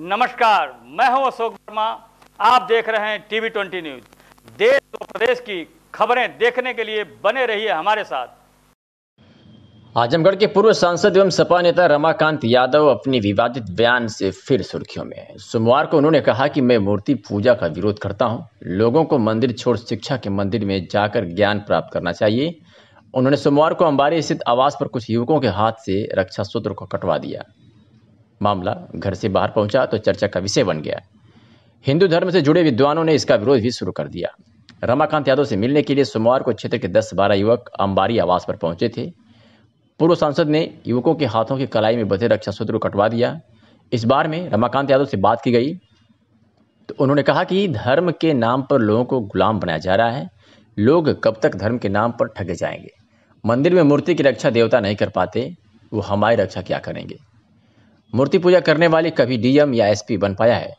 नमस्कार मैं हूं अशोक वर्मा आप देख रहे हैं टीवी ट्वेंटी न्यूज देश और प्रदेश की खबरें देखने के लिए बने रहिए हमारे साथ आजमगढ़ के पूर्व सांसद एवं सपा नेता रमाकांत यादव अपनी विवादित बयान से फिर सुर्खियों में हैं सोमवार को उन्होंने कहा कि मैं मूर्ति पूजा का विरोध करता हूं लोगों को मंदिर छोड़ शिक्षा के मंदिर में जाकर ज्ञान प्राप्त करना चाहिए उन्होंने सोमवार को अंबारी स्थित आवास पर कुछ युवकों के हाथ से रक्षा सूत्र को कटवा दिया मामला घर से बाहर पहुंचा तो चर्चा का विषय बन गया हिंदू धर्म से जुड़े विद्वानों ने इसका विरोध भी शुरू कर दिया रमाकांत यादव से मिलने के लिए सोमवार को क्षेत्र के 10-12 युवक अंबारी आवास पर पहुंचे थे पूर्व सांसद ने युवकों के हाथों की कलाई में बधे रक्षा सूत्र कटवा दिया इस बार में रमाकांत यादव से बात की गई तो उन्होंने कहा कि धर्म के नाम पर लोगों को गुलाम बनाया जा रहा है लोग कब तक धर्म के नाम पर ठगे जाएंगे मंदिर में मूर्ति की रक्षा देवता नहीं कर पाते वो हमारी रक्षा क्या करेंगे मूर्ति पूजा करने वाले कभी डीएम या एसपी बन पाया है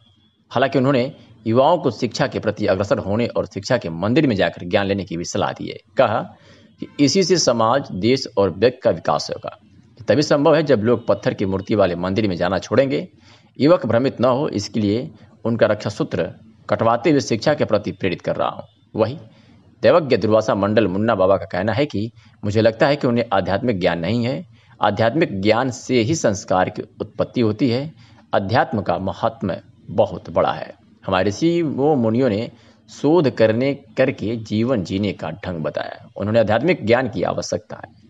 हालांकि उन्होंने युवाओं को शिक्षा के प्रति अग्रसर होने और शिक्षा के मंदिर में जाकर ज्ञान लेने की भी सलाह दी है कहा कि इसी से समाज देश और व्यक्ति का विकास होगा तभी संभव है जब लोग पत्थर की मूर्ति वाले मंदिर में जाना छोड़ेंगे युवक भ्रमित न हो इसके लिए उनका रक्षा सूत्र कटवाते हुए शिक्षा के प्रति प्रेरित कर रहा हूँ वही देवज्ञ दुर्वासा मंडल मुन्ना बाबा का कहना है कि मुझे लगता है कि उन्हें आध्यात्मिक ज्ञान नहीं है आध्यात्मिक ज्ञान से ही संस्कार की उत्पत्ति होती है अध्यात्म का महत्व बहुत बड़ा है हमारे सी वो मुनियों ने शोध करने करके जीवन जीने का ढंग बताया उन्होंने आध्यात्मिक ज्ञान की आवश्यकता है